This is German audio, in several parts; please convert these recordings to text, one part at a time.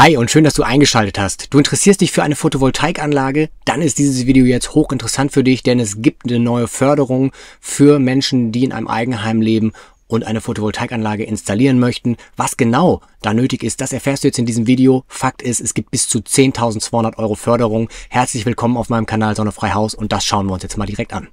Hi und schön, dass du eingeschaltet hast. Du interessierst dich für eine Photovoltaikanlage? Dann ist dieses Video jetzt hochinteressant für dich, denn es gibt eine neue Förderung für Menschen, die in einem Eigenheim leben und eine Photovoltaikanlage installieren möchten. Was genau da nötig ist, das erfährst du jetzt in diesem Video. Fakt ist, es gibt bis zu 10.200 Euro Förderung. Herzlich willkommen auf meinem Kanal Sonne frei Haus und das schauen wir uns jetzt mal direkt an.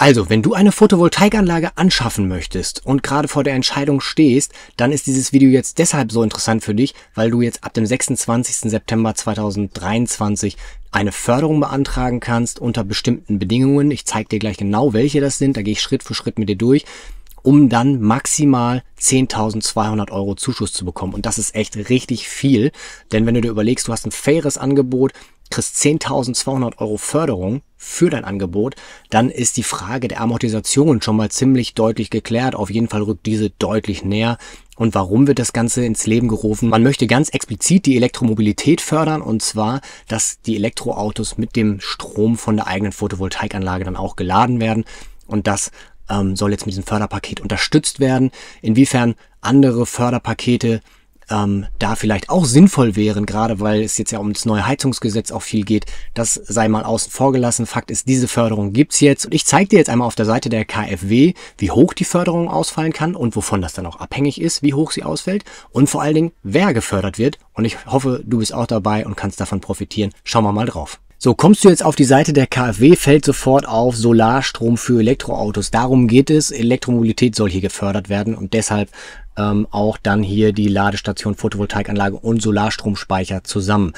Also, wenn du eine Photovoltaikanlage anschaffen möchtest und gerade vor der Entscheidung stehst, dann ist dieses Video jetzt deshalb so interessant für dich, weil du jetzt ab dem 26. September 2023 eine Förderung beantragen kannst unter bestimmten Bedingungen. Ich zeige dir gleich genau, welche das sind. Da gehe ich Schritt für Schritt mit dir durch um dann maximal 10.200 Euro Zuschuss zu bekommen. Und das ist echt richtig viel, denn wenn du dir überlegst, du hast ein faires Angebot, kriegst 10.200 Euro Förderung für dein Angebot, dann ist die Frage der Amortisation schon mal ziemlich deutlich geklärt. Auf jeden Fall rückt diese deutlich näher. Und warum wird das Ganze ins Leben gerufen? Man möchte ganz explizit die Elektromobilität fördern und zwar, dass die Elektroautos mit dem Strom von der eigenen Photovoltaikanlage dann auch geladen werden. Und das ähm, soll jetzt mit diesem Förderpaket unterstützt werden. Inwiefern andere Förderpakete ähm, da vielleicht auch sinnvoll wären, gerade weil es jetzt ja um das neue Heizungsgesetz auch viel geht, das sei mal außen vor gelassen. Fakt ist, diese Förderung gibt's jetzt. Und ich zeige dir jetzt einmal auf der Seite der KfW, wie hoch die Förderung ausfallen kann und wovon das dann auch abhängig ist, wie hoch sie ausfällt und vor allen Dingen, wer gefördert wird. Und ich hoffe, du bist auch dabei und kannst davon profitieren. Schauen wir mal drauf. So, kommst du jetzt auf die Seite der KfW, fällt sofort auf Solarstrom für Elektroautos. Darum geht es. Elektromobilität soll hier gefördert werden und deshalb ähm, auch dann hier die Ladestation, Photovoltaikanlage und Solarstromspeicher zusammen.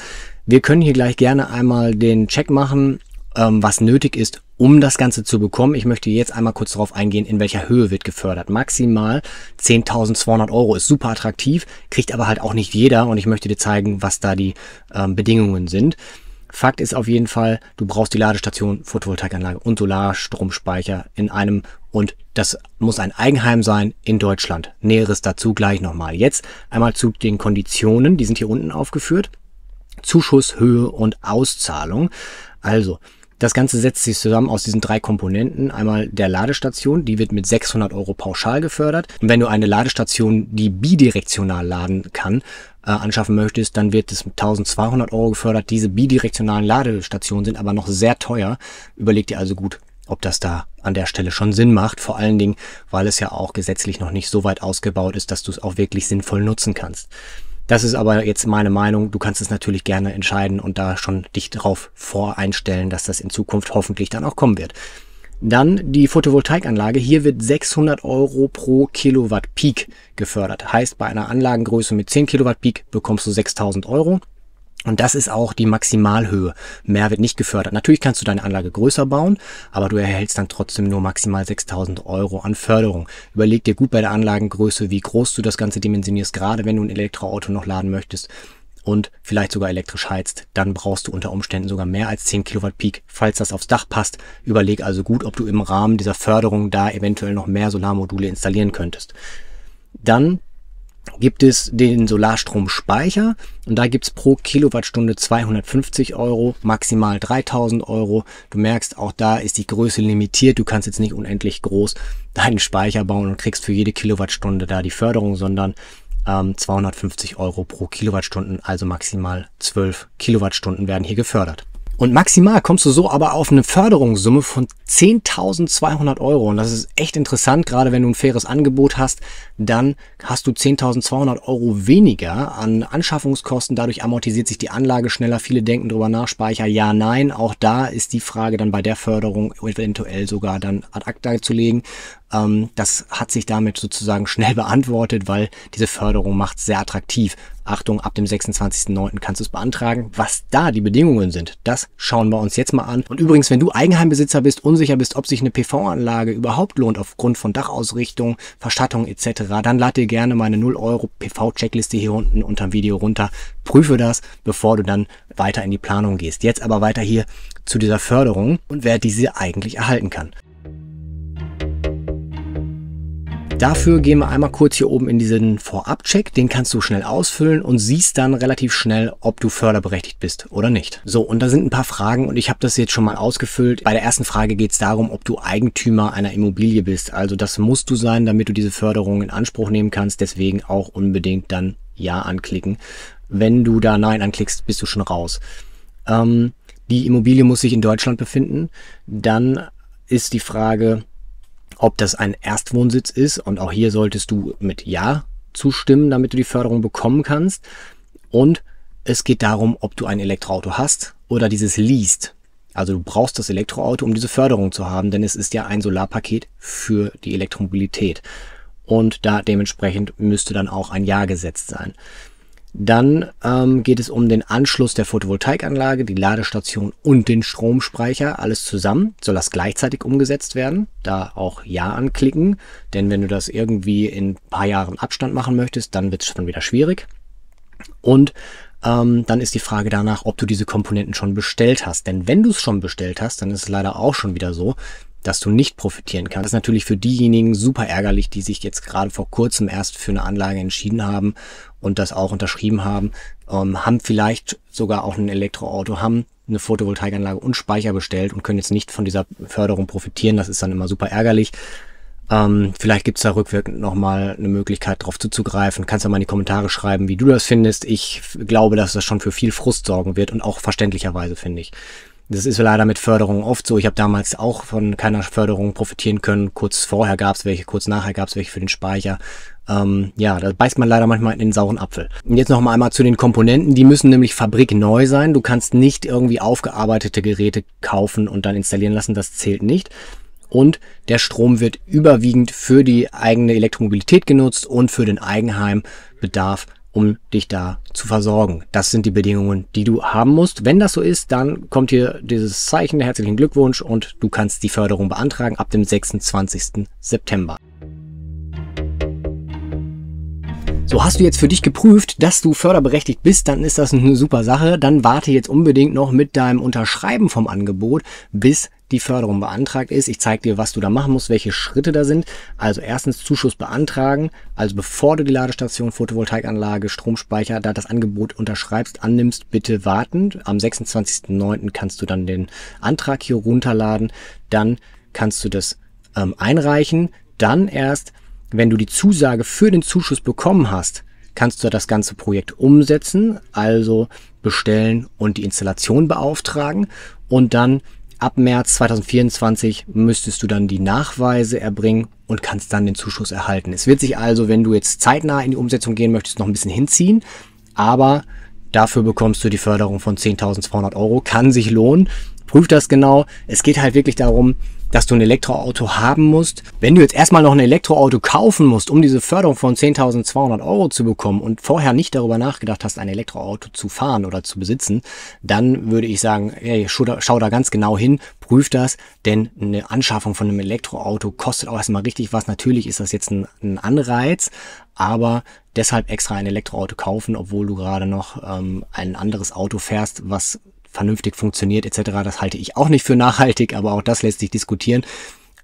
Wir können hier gleich gerne einmal den Check machen, ähm, was nötig ist, um das Ganze zu bekommen. Ich möchte jetzt einmal kurz darauf eingehen, in welcher Höhe wird gefördert. Maximal 10.200 Euro ist super attraktiv, kriegt aber halt auch nicht jeder und ich möchte dir zeigen, was da die ähm, Bedingungen sind. Fakt ist auf jeden Fall, du brauchst die Ladestation, Photovoltaikanlage und Solarstromspeicher in einem und das muss ein Eigenheim sein in Deutschland. Näheres dazu gleich nochmal. Jetzt einmal zu den Konditionen, die sind hier unten aufgeführt. Zuschuss, Höhe und Auszahlung. Also, das Ganze setzt sich zusammen aus diesen drei Komponenten. Einmal der Ladestation, die wird mit 600 Euro pauschal gefördert. Und wenn du eine Ladestation, die bidirektional laden kann, äh, anschaffen möchtest, dann wird es mit 1200 Euro gefördert. Diese bidirektionalen Ladestationen sind aber noch sehr teuer. Überleg dir also gut, ob das da an der Stelle schon Sinn macht. Vor allen Dingen, weil es ja auch gesetzlich noch nicht so weit ausgebaut ist, dass du es auch wirklich sinnvoll nutzen kannst. Das ist aber jetzt meine Meinung. Du kannst es natürlich gerne entscheiden und da schon dich drauf voreinstellen, dass das in Zukunft hoffentlich dann auch kommen wird. Dann die Photovoltaikanlage. Hier wird 600 Euro pro Kilowatt Peak gefördert. Heißt, bei einer Anlagengröße mit 10 Kilowatt Peak bekommst du 6000 Euro. Und das ist auch die Maximalhöhe. Mehr wird nicht gefördert. Natürlich kannst du deine Anlage größer bauen, aber du erhältst dann trotzdem nur maximal 6000 Euro an Förderung. Überleg dir gut bei der Anlagengröße, wie groß du das Ganze dimensionierst, gerade wenn du ein Elektroauto noch laden möchtest und vielleicht sogar elektrisch heizt, dann brauchst du unter Umständen sogar mehr als 10 Kilowatt Peak, falls das aufs Dach passt. Überleg also gut, ob du im Rahmen dieser Förderung da eventuell noch mehr Solarmodule installieren könntest. Dann gibt es den Solarstromspeicher und da gibt es pro Kilowattstunde 250 Euro, maximal 3000 Euro. Du merkst, auch da ist die Größe limitiert. Du kannst jetzt nicht unendlich groß deinen Speicher bauen und kriegst für jede Kilowattstunde da die Förderung, sondern 250 ähm, Euro pro Kilowattstunden, also maximal 12 Kilowattstunden werden hier gefördert. Und maximal kommst du so aber auf eine Förderungssumme von 10.200 Euro. Und das ist echt interessant, gerade wenn du ein faires Angebot hast, dann hast du 10.200 Euro weniger an Anschaffungskosten. Dadurch amortisiert sich die Anlage schneller. Viele denken drüber nach, Speicher ja, nein. Auch da ist die Frage dann bei der Förderung eventuell sogar dann ad acta zu legen. Ähm, das hat sich damit sozusagen schnell beantwortet, weil diese Förderung macht sehr attraktiv. Achtung, ab dem 26.09. kannst du es beantragen. Was da die Bedingungen sind, das schauen wir uns jetzt mal an. Und übrigens, wenn du Eigenheimbesitzer bist, unsicher bist, ob sich eine PV-Anlage überhaupt lohnt aufgrund von Dachausrichtung, Verschattung etc., dann lad dir gerne meine 0 Euro PV-Checkliste hier unten unterm Video runter. Prüfe das, bevor du dann weiter in die Planung gehst. Jetzt aber weiter hier zu dieser Förderung und wer diese eigentlich erhalten kann. Dafür gehen wir einmal kurz hier oben in diesen Vorabcheck. Den kannst du schnell ausfüllen und siehst dann relativ schnell, ob du förderberechtigt bist oder nicht. So, und da sind ein paar Fragen und ich habe das jetzt schon mal ausgefüllt. Bei der ersten Frage geht es darum, ob du Eigentümer einer Immobilie bist. Also das musst du sein, damit du diese Förderung in Anspruch nehmen kannst. Deswegen auch unbedingt dann Ja anklicken. Wenn du da Nein anklickst, bist du schon raus. Ähm, die Immobilie muss sich in Deutschland befinden. Dann ist die Frage, ob das ein Erstwohnsitz ist. Und auch hier solltest du mit Ja zustimmen, damit du die Förderung bekommen kannst. Und es geht darum, ob du ein Elektroauto hast oder dieses liest. Also du brauchst das Elektroauto, um diese Förderung zu haben, denn es ist ja ein Solarpaket für die Elektromobilität. Und da dementsprechend müsste dann auch ein Ja gesetzt sein. Dann ähm, geht es um den Anschluss der Photovoltaikanlage, die Ladestation und den Stromspeicher. Alles zusammen soll das gleichzeitig umgesetzt werden. Da auch Ja anklicken, denn wenn du das irgendwie in ein paar Jahren Abstand machen möchtest, dann wird es schon wieder schwierig. Und ähm, dann ist die Frage danach, ob du diese Komponenten schon bestellt hast. Denn wenn du es schon bestellt hast, dann ist es leider auch schon wieder so, dass du nicht profitieren kannst. Das ist natürlich für diejenigen super ärgerlich, die sich jetzt gerade vor kurzem erst für eine Anlage entschieden haben und das auch unterschrieben haben, ähm, haben vielleicht sogar auch ein Elektroauto, haben eine Photovoltaikanlage und Speicher bestellt und können jetzt nicht von dieser Förderung profitieren. Das ist dann immer super ärgerlich. Ähm, vielleicht gibt's da rückwirkend nochmal eine Möglichkeit, drauf zuzugreifen. Kannst ja mal in die Kommentare schreiben, wie du das findest. Ich glaube, dass das schon für viel Frust sorgen wird und auch verständlicherweise, finde ich. Das ist leider mit Förderungen oft so. Ich habe damals auch von keiner Förderung profitieren können. Kurz vorher gab's welche, kurz nachher gab's welche für den Speicher. Ähm, ja, da beißt man leider manchmal in den sauren Apfel. Und jetzt noch mal einmal zu den Komponenten. Die müssen nämlich fabrikneu sein. Du kannst nicht irgendwie aufgearbeitete Geräte kaufen und dann installieren lassen. Das zählt nicht und der Strom wird überwiegend für die eigene Elektromobilität genutzt und für den Eigenheimbedarf, um dich da zu versorgen. Das sind die Bedingungen, die du haben musst. Wenn das so ist, dann kommt hier dieses Zeichen, herzlichen Glückwunsch und du kannst die Förderung beantragen ab dem 26. September. So, hast du jetzt für dich geprüft, dass du förderberechtigt bist, dann ist das eine super Sache. Dann warte jetzt unbedingt noch mit deinem Unterschreiben vom Angebot bis die Förderung beantragt ist. Ich zeige dir, was du da machen musst, welche Schritte da sind. Also erstens Zuschuss beantragen, also bevor du die Ladestation, Photovoltaikanlage, Stromspeicher, da das Angebot unterschreibst, annimmst, bitte warten. Am 26.09. kannst du dann den Antrag hier runterladen. Dann kannst du das ähm, einreichen. Dann erst, wenn du die Zusage für den Zuschuss bekommen hast, kannst du das ganze Projekt umsetzen, also bestellen und die Installation beauftragen und dann Ab März 2024 müsstest du dann die Nachweise erbringen und kannst dann den Zuschuss erhalten. Es wird sich also, wenn du jetzt zeitnah in die Umsetzung gehen möchtest, noch ein bisschen hinziehen, aber dafür bekommst du die Förderung von 10.200 Euro. Kann sich lohnen prüf das genau. Es geht halt wirklich darum, dass du ein Elektroauto haben musst. Wenn du jetzt erstmal noch ein Elektroauto kaufen musst, um diese Förderung von 10.200 Euro zu bekommen und vorher nicht darüber nachgedacht hast, ein Elektroauto zu fahren oder zu besitzen, dann würde ich sagen, ey, schau, da, schau da ganz genau hin, prüf das, denn eine Anschaffung von einem Elektroauto kostet auch erstmal richtig was. Natürlich ist das jetzt ein, ein Anreiz, aber deshalb extra ein Elektroauto kaufen, obwohl du gerade noch ähm, ein anderes Auto fährst, was vernünftig funktioniert etc. Das halte ich auch nicht für nachhaltig, aber auch das lässt sich diskutieren.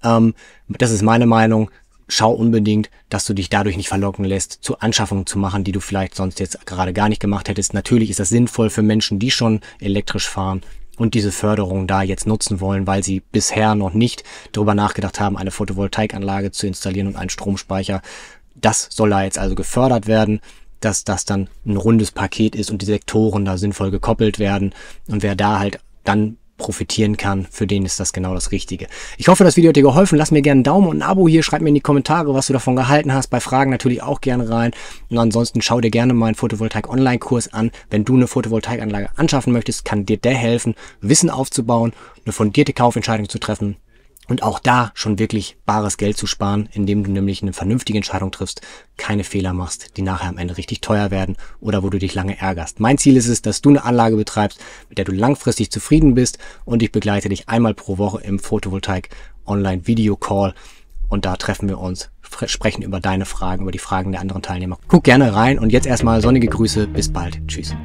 Ähm, das ist meine Meinung. Schau unbedingt, dass du dich dadurch nicht verlocken lässt, zu Anschaffungen zu machen, die du vielleicht sonst jetzt gerade gar nicht gemacht hättest. Natürlich ist das sinnvoll für Menschen, die schon elektrisch fahren und diese Förderung da jetzt nutzen wollen, weil sie bisher noch nicht darüber nachgedacht haben, eine Photovoltaikanlage zu installieren und einen Stromspeicher. Das soll da jetzt also gefördert werden dass das dann ein rundes Paket ist und die Sektoren da sinnvoll gekoppelt werden und wer da halt dann profitieren kann, für den ist das genau das Richtige. Ich hoffe, das Video hat dir geholfen. Lass mir gerne einen Daumen und ein Abo hier. Schreib mir in die Kommentare, was du davon gehalten hast. Bei Fragen natürlich auch gerne rein. Und ansonsten schau dir gerne meinen Photovoltaik-Online-Kurs an. Wenn du eine Photovoltaikanlage anschaffen möchtest, kann dir der helfen, Wissen aufzubauen, eine fundierte Kaufentscheidung zu treffen und auch da schon wirklich bares Geld zu sparen, indem du nämlich eine vernünftige Entscheidung triffst, keine Fehler machst, die nachher am Ende richtig teuer werden oder wo du dich lange ärgerst. Mein Ziel ist es, dass du eine Anlage betreibst, mit der du langfristig zufrieden bist und ich begleite dich einmal pro Woche im Photovoltaik Online Video Call und da treffen wir uns, sprechen über deine Fragen, über die Fragen der anderen Teilnehmer. Guck gerne rein und jetzt erstmal sonnige Grüße, bis bald, tschüss.